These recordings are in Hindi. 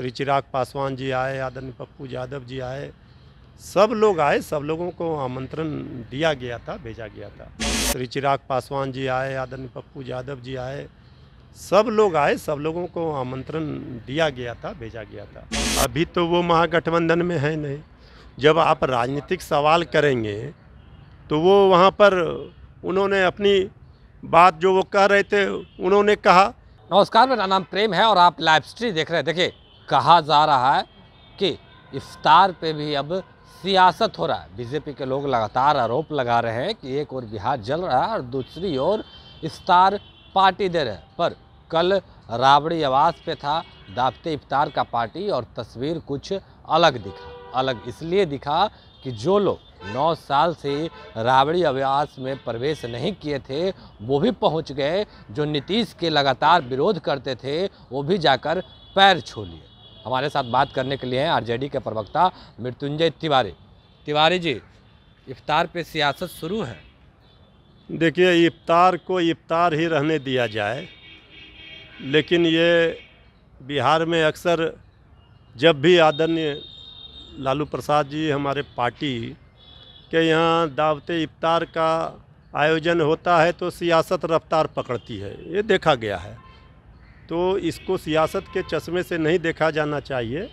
श्री तो चिराग पासवान जी आए आदरणीय पप्पू यादव जी आए सब लोग आए सब लोगों को आमंत्रण दिया गया था भेजा गया था श्री तो चिराग पासवान जी आए आदरणीय पप्पू यादव जी आए सब लोग आए सब लोगों को आमंत्रण दिया गया था भेजा गया था अभी तो वो महागठबंधन में है नहीं जब आप राजनीतिक सवाल करेंगे तो वो वहाँ पर उन्होंने अपनी बात जो वो कह रहे थे उन्होंने कहा नमस्कार मेरा नाम प्रेम है और आप लाइव स्ट्री देख रहे हैं देखिए कहा जा रहा है कि इफ्तार पे भी अब सियासत हो रहा है बीजेपी के लोग लगातार आरोप लगा रहे हैं कि एक और बिहार जल रहा है और दूसरी ओर इफ्तार पार्टी दे रहे हैं पर कल राबड़ी आवास पे था दापते इफ्तार का पार्टी और तस्वीर कुछ अलग दिखा अलग इसलिए दिखा कि जो लोग नौ साल से राबड़ी अभ्यास में प्रवेश नहीं किए थे वो भी पहुंच गए जो नीतीश के लगातार विरोध करते थे वो भी जाकर पैर छू लिए हमारे साथ बात करने के लिए हैं आरजेडी के प्रवक्ता मृत्युंजय तिवारी तिवारी जी इफ्तार पे सियासत शुरू है देखिए इफ्तार को इफ्तार ही रहने दिया जाए लेकिन ये बिहार में अक्सर जब भी आदरणीय लालू प्रसाद जी हमारे पार्टी के यहाँ दावत इफ्तार का आयोजन होता है तो सियासत रफ्तार पकड़ती है ये देखा गया है तो इसको सियासत के चश्मे से नहीं देखा जाना चाहिए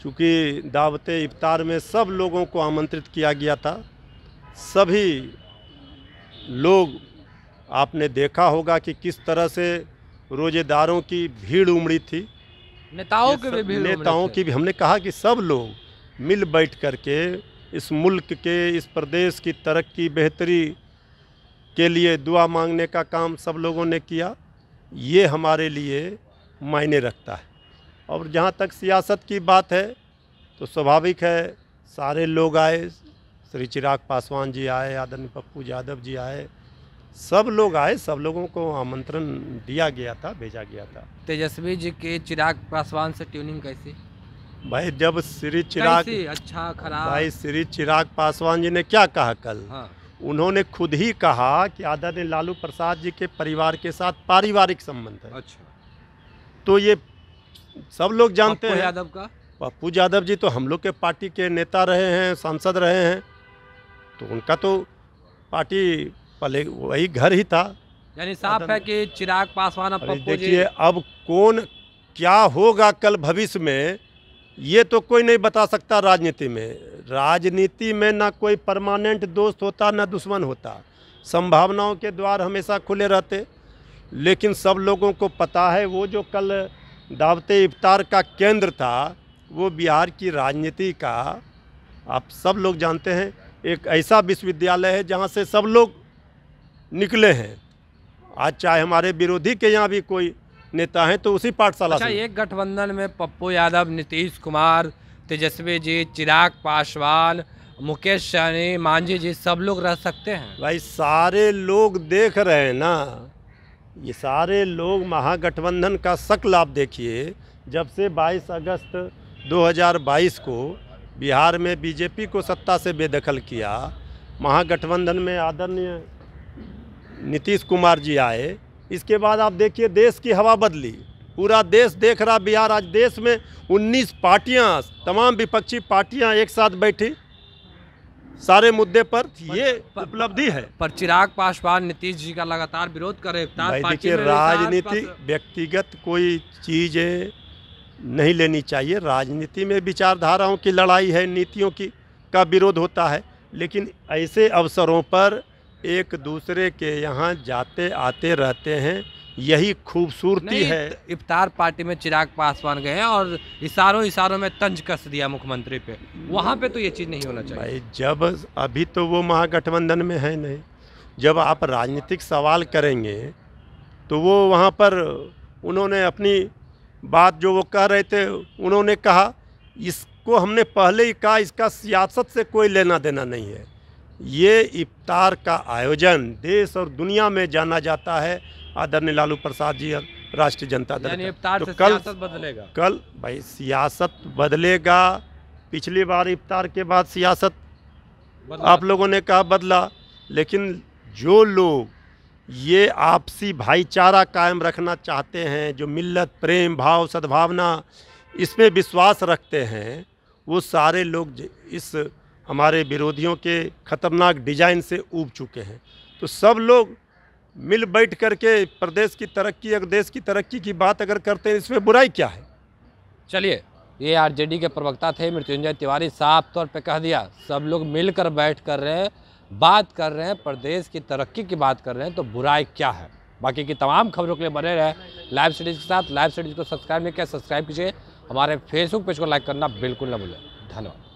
चूँकि दावत इफ्तार में सब लोगों को आमंत्रित किया गया था सभी लोग आपने देखा होगा कि किस तरह से रोजेदारों की भीड़ उमड़ी थी नेताओं के भी भीड़ नेताओं की भी हमने कहा कि सब लोग मिल बैठ करके इस मुल्क के इस प्रदेश की तरक्की बेहतरी के लिए दुआ मांगने का काम सब लोगों ने किया ये हमारे लिए मायने रखता है और जहाँ तक सियासत की बात है तो स्वाभाविक है सारे लोग आए श्री चिराग पासवान जी आए आदरणीय पप्पू यादव जी आए सब लोग आए सब लोगों को आमंत्रण दिया गया था भेजा गया था तेजस्वी जी के चिराग पासवान से ट्यूनिंग कैसी भाई जब श्री चिराग अच्छा खराब भाई श्री चिराग पासवान जी ने क्या कहा कल हाँ। उन्होंने खुद ही कहा कि आदरणीय लालू प्रसाद जी के परिवार के साथ पारिवारिक संबंध है अच्छा तो ये सब लोग जानते हैं यादव का पप्पू यादव जी तो हम लोग के पार्टी के नेता रहे हैं सांसद रहे हैं तो उनका तो पार्टी पहले वही घर ही था यानी साफ है कि चिराग पासवान अब देखिए अब कौन क्या होगा कल भविष्य में ये तो कोई नहीं बता सकता राजनीति में राजनीति में ना कोई परमानेंट दोस्त होता ना दुश्मन होता संभावनाओं के द्वार हमेशा खुले रहते लेकिन सब लोगों को पता है वो जो कल दावत इफ्तार का केंद्र था वो बिहार की राजनीति का आप सब लोग जानते हैं एक ऐसा विश्वविद्यालय है जहाँ से सब लोग निकले हैं आज चाहे हमारे विरोधी के यहाँ भी कोई नेता हैं तो उसी पाठशाला अच्छा एक गठबंधन में पप्पू यादव नीतीश कुमार तेजस्वी जी चिराग पासवान मुकेश सहनी मांझी जी सब लोग रह सकते हैं भाई सारे लोग देख रहे हैं ना ये सारे लोग महागठबंधन का शक लाभ देखिए जब से 22 अगस्त 2022 को बिहार में बीजेपी को सत्ता से बेदखल किया महागठबंधन में आदरणीय नीतीश कुमार जी आए इसके बाद आप देखिए देश की हवा बदली पूरा देश देख रहा बिहार आज देश में 19 पार्टियां तमाम विपक्षी पार्टियां एक साथ बैठी सारे मुद्दे पर ये उपलब्धि है पर चिराग पासवान नीतीश जी का लगातार विरोध कर रहे देखिए राजनीति व्यक्तिगत कोई चीज नहीं लेनी चाहिए राजनीति में विचारधाराओं की लड़ाई है नीतियों की का विरोध होता है लेकिन ऐसे अवसरों पर एक दूसरे के यहाँ जाते आते रहते हैं यही खूबसूरती है इफ्तार पार्टी में चिराग पासवान गए और इशारों इशारों में तंज कस दिया मुख्यमंत्री पे वहाँ पे तो ये चीज़ नहीं होना चाहिए भाई जब अभी तो वो महागठबंधन में है नहीं जब आप राजनीतिक सवाल करेंगे तो वो वहाँ पर उन्होंने अपनी बात जो वो कह रहे थे उन्होंने कहा इसको हमने पहले ही कहा इसका सियासत से कोई लेना देना नहीं है ये इफ्तार का आयोजन देश और दुनिया में जाना जाता है आदरणीय लालू प्रसाद जी राष्ट्रीय जनता दल तो कल बदलेगा कल भाई सियासत बदलेगा पिछली बार इफ्तार के बाद सियासत आप लोगों ने कहा बदला लेकिन जो लोग ये आपसी भाईचारा कायम रखना चाहते हैं जो मिल्लत प्रेम भाव सद्भावना इसमें विश्वास रखते हैं वो सारे लोग इस हमारे विरोधियों के ख़तरनाक डिजाइन से ऊब चुके हैं तो सब लोग मिल बैठ कर के प्रदेश की तरक्की अगर देश की तरक्की की बात अगर करते हैं इसमें बुराई क्या है चलिए ये आरजेडी के प्रवक्ता थे मृत्युंजय तिवारी साफ तौर पे कह दिया सब लोग मिलकर बैठ कर रहे हैं बात कर रहे हैं प्रदेश की तरक्की की बात कर रहे हैं तो बुराई क्या है बाकी की तमाम खबरों के लिए बने रहे लाइव स्टडीज के साथ लाइव स्टडीज को सब्सक्राइब नहीं किया सब्सक्राइब कीजिए हमारे फेसबुक पेज को लाइक करना बिल्कुल ना भूलें धन्यवाद